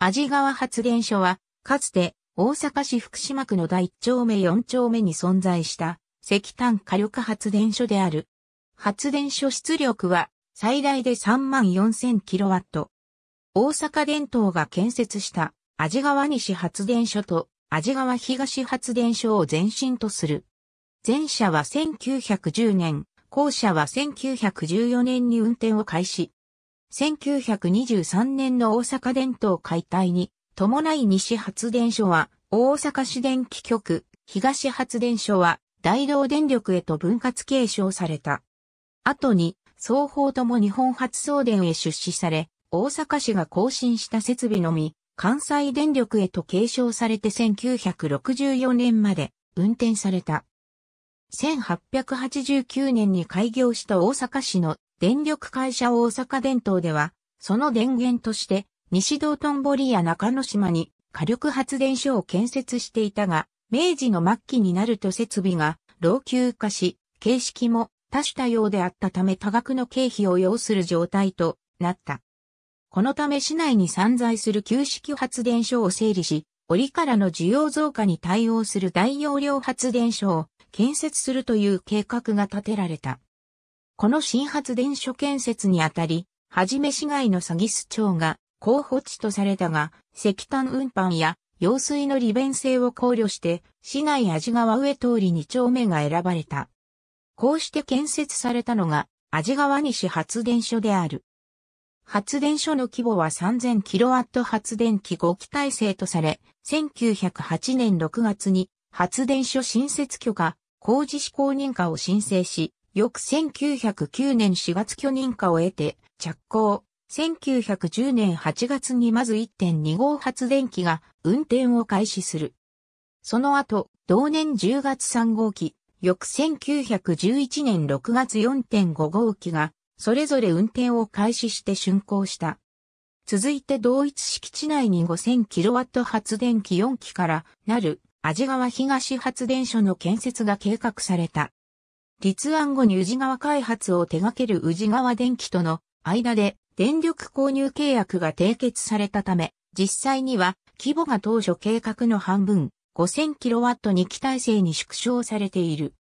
味川発電所は、かつて大阪市福島区の第1丁目4丁目に存在した石炭火力発電所である。発電所出力は最大で3万4000キロワット。大阪電灯が建設した味川西発電所と味川東発電所を前身とする。前者は1910年、後者は1914年に運転を開始。1923年の大阪電灯解体に伴い西発電所は大阪市電気局、東発電所は大道電力へと分割継承された。後に双方とも日本発送電へ出資され、大阪市が更新した設備のみ、関西電力へと継承されて1964年まで運転された。1889年に開業した大阪市の電力会社大阪電灯では、その電源として、西道頓堀や中之島に火力発電所を建設していたが、明治の末期になると設備が老朽化し、形式も多種多様であったため多額の経費を要する状態となった。このため市内に散在する旧式発電所を整理し、折からの需要増加に対応する大容量発電所を建設するという計画が立てられた。この新発電所建設にあたり、はじめ市街の詐欺市長が候補地とされたが、石炭運搬や用水の利便性を考慮して、市内味川上通り2丁目が選ばれた。こうして建設されたのが、味川西発電所である。発電所の規模は 3000kW 発電機5機体制とされ、1908年6月に発電所新設許可、工事施行認可を申請し、翌1909年4月許認可を得て着工。1910年8月にまず1.2号発電機が運転を開始する。その後、同年10月3号機、翌1911年6月4.5号機が、それぞれ運転を開始して竣工した。続いて同一敷地内に 5000kW 発電機4機からなる、味川東発電所の建設が計画された。立案後に宇治川開発を手掛ける宇治川電機との間で電力購入契約が締結されたため、実際には規模が当初計画の半分、5000kW に期待制に縮小されている。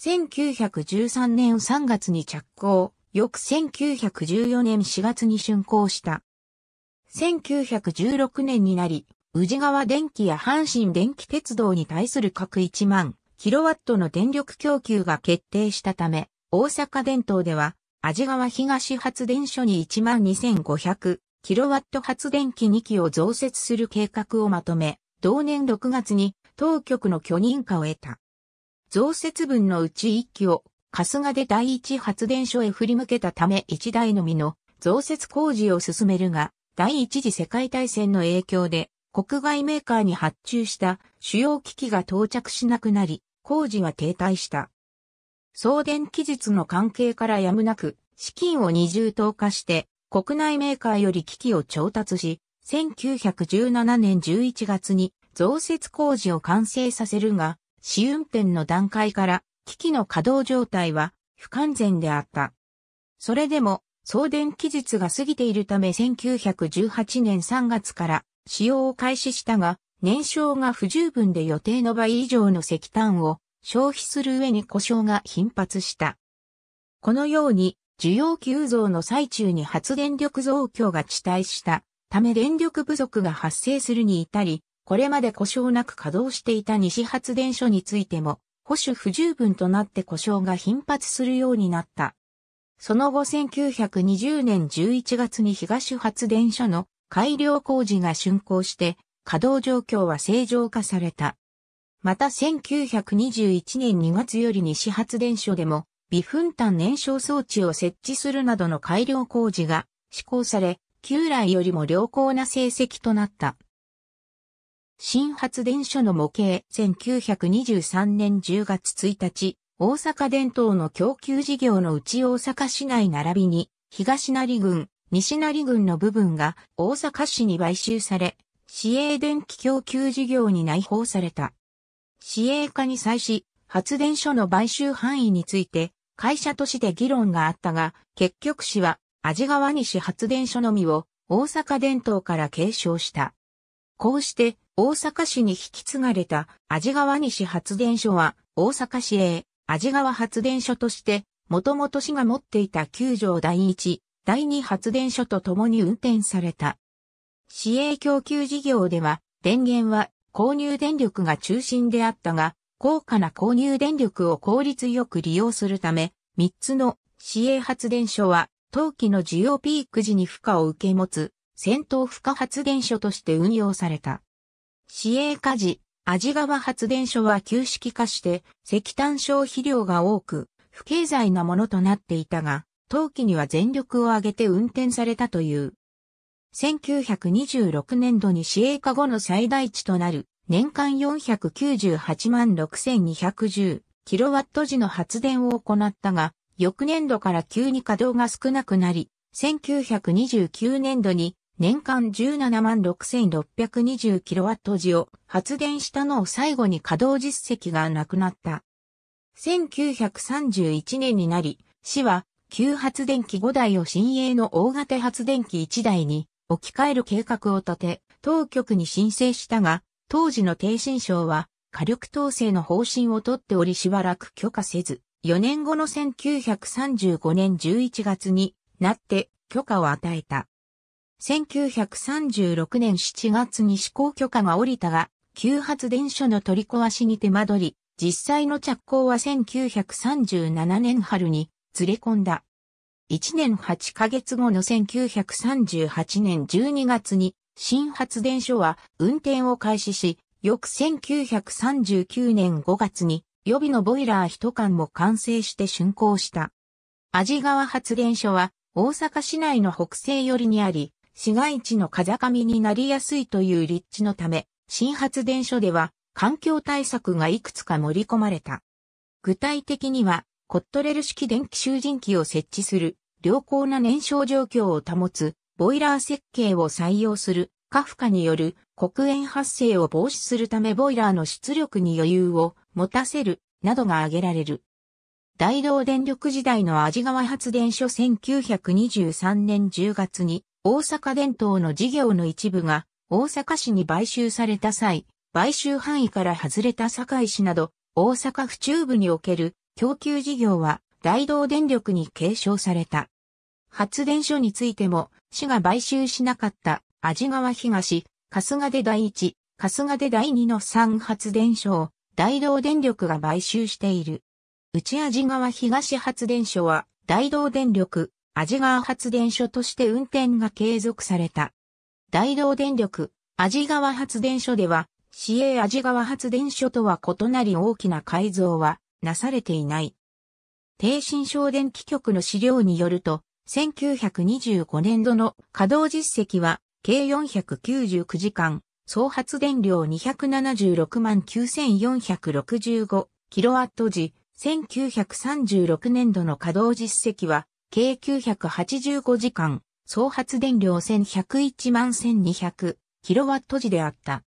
1913年3月に着工、翌1914年4月に竣工した。1916年になり、宇治川電機や阪神電気鉄道に対する各1万キロワットの電力供給が決定したため、大阪電灯では、味川東発電所に12,500キロワット発電機2機を増設する計画をまとめ、同年6月に当局の許認可を得た。増設分のうち1機を春日で第一発電所へ振り向けたため1台のみの増設工事を進めるが、第一次世界大戦の影響で国外メーカーに発注した主要機器が到着しなくなり、工事が停滞した。送電技術の関係からやむなく、資金を二重投下して、国内メーカーより機器を調達し、1917年11月に増設工事を完成させるが、試運転の段階から機器の稼働状態は不完全であった。それでも送電技術が過ぎているため1918年3月から使用を開始したが、燃焼が不十分で予定の倍以上の石炭を消費する上に故障が頻発した。このように、需要急増の最中に発電力増強が遅滞したため電力不足が発生するに至り、これまで故障なく稼働していた西発電所についても、保守不十分となって故障が頻発するようになった。その後1920年11月に東発電所の改良工事が竣工して、稼働状況は正常化された。また1921年2月より西発電所でも、微分炭燃焼装置を設置するなどの改良工事が施行され、旧来よりも良好な成績となった。新発電所の模型1923年10月1日、大阪伝統の供給事業のうち大阪市内並びに、東成郡、西成郡の部分が大阪市に買収され、市営電気供給事業に内包された。市営化に際し、発電所の買収範囲について、会社として議論があったが、結局市は、味川西発電所のみを、大阪伝統から継承した。こうして、大阪市に引き継がれた、味川西発電所は、大阪市営、味川発電所として、もともと市が持っていた9条第1、第2発電所と共に運転された。市営供給事業では、電源は購入電力が中心であったが、高価な購入電力を効率よく利用するため、3つの市営発電所は、冬季の需要ピーク時に負荷を受け持つ、戦闘負荷発電所として運用された。市営火事、味川発電所は旧式化して石炭消費量が多く、不経済なものとなっていたが、冬季には全力を挙げて運転されたという。1926年度に市営化後の最大値となる年間498万6210キロワット時の発電を行ったが、翌年度から急に稼働が少なくなり、1929年度に年間17万6620キロワット時を発電したのを最後に稼働実績がなくなった。1931年になり、市は旧発電機5台を新鋭の大型発電機1台に置き換える計画を立て、当局に申請したが、当時の停新省は火力統制の方針をとっておりしばらく許可せず、4年後の1935年11月になって許可を与えた。1936年7月に施行許可が下りたが、旧発電所の取り壊しに手間取り、実際の着工は1937年春にずれ込んだ。1年8ヶ月後の1938年12月に新発電所は運転を開始し、翌1939年5月に予備のボイラー一缶も完成して竣工した。味川発電所は大阪市内の北西寄りにあり、市街地の風上になりやすいという立地のため、新発電所では環境対策がいくつか盛り込まれた。具体的にはコットレル式電気集塵機を設置する、良好な燃焼状況を保つ、ボイラー設計を採用する、カフカによる黒煙発生を防止するためボイラーの出力に余裕を持たせる、などが挙げられる。大道電力時代の味川発電所1923年10月に大阪電灯の事業の一部が大阪市に買収された際、買収範囲から外れた堺市など大阪府中部における供給事業は大同電力に継承された。発電所についても、市が買収しなかった治川東、春日で第一、春日で第二の3発電所を大同電力が買収している。内味川東発電所は大同電力、治川発電所として運転が継続された。大同電力、治川発電所では、市営治川発電所とは異なり大きな改造はなされていない。低新省電気局の資料によると、1925年度の稼働実績は計499時間、総発電量276万9465キロワット時、1936年度の稼働実績は計985時間、総発電量1101万1200キロワット時であった。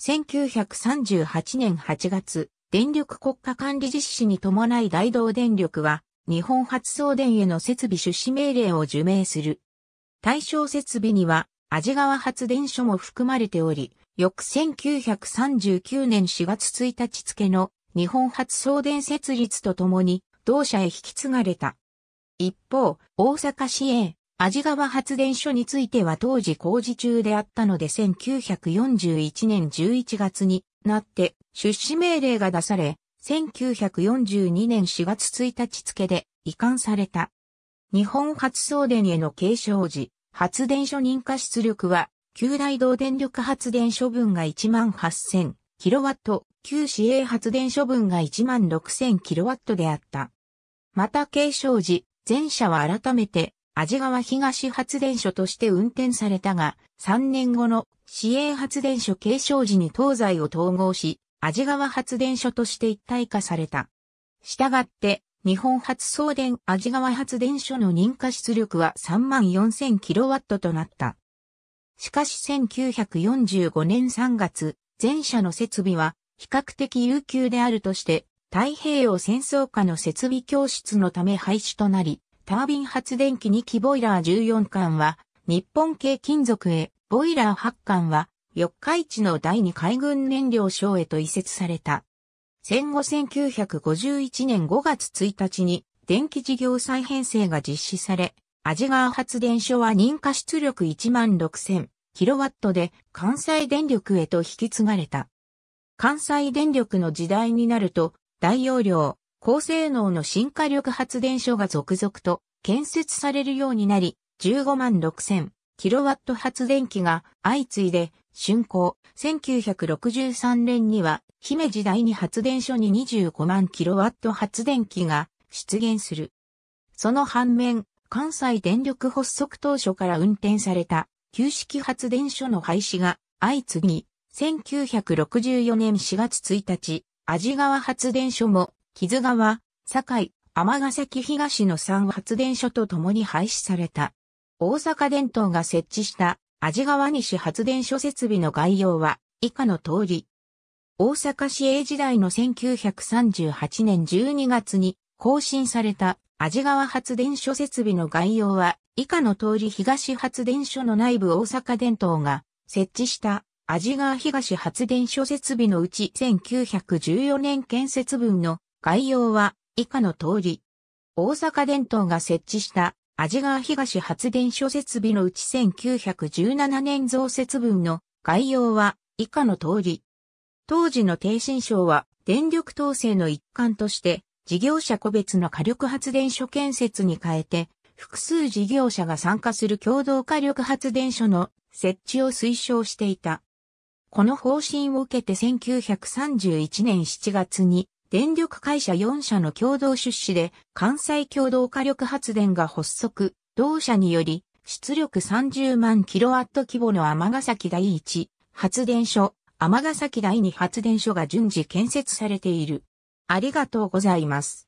1938年8月、電力国家管理実施に伴い大道電力は、日本発送電への設備出資命令を受命する。対象設備には、味川発電所も含まれており、翌1939年4月1日付の日本発送電設立とともに、同社へ引き継がれた。一方、大阪市営、味川発電所については当時工事中であったので1941年11月になって出資命令が出され、1942年4月1日付で移管された。日本発送電への継承時、発電所認可出力は、旧大道電力発電所分が1万8000キロワット、旧市営発電所分が1万6000キロワットであった。また継承時、前者は改めて味川東発電所として運転されたが、3年後の市営発電所継承時に東西を統合し、味川発電所として一体化された。したがって、日本初送電味川発電所の認可出力は 34,000kW となった。しかし1945年3月、前者の設備は比較的有給であるとして、太平洋戦争下の設備教室のため廃止となり、タービン発電機2機ボイラー14巻は、日本系金属へ、ボイラー8巻は、四日市の第2海軍燃料省へと移設された。戦後1951年5月1日に、電気事業再編成が実施され、アジガー発電所は認可出力1万6000キロワットで関西電力へと引き継がれた。関西電力の時代になると、大容量、高性能の新火力発電所が続々と建設されるようになり、15万6000キロワット発電機が相次いで、竣工、1963年には、姫時代に発電所に25万キロワット発電機が出現する。その反面、関西電力発足当初から運転された旧式発電所の廃止が相次ぎ、1964年4月1日、味川発電所も木津川、堺、天崎東の3発電所と共に廃止された。大阪電灯が設置した味川西発電所設備の概要は以下の通り。大阪市営時代の1938年12月に更新された味川発電所設備の概要は以下の通り東発電所の内部大阪電灯が設置した味川東発電所設備のうち1914年建設分の概要は以下の通り。大阪電灯が設置した味川東発電所設備のうち1917年増設分の概要は以下の通り。当時の低新省は電力統制の一環として事業者個別の火力発電所建設に変えて複数事業者が参加する共同火力発電所の設置を推奨していた。この方針を受けて1931年7月に電力会社4社の共同出資で関西共同火力発電が発足、同社により出力30万キロワット規模の天崎第1発電所、天崎第2発電所が順次建設されている。ありがとうございます。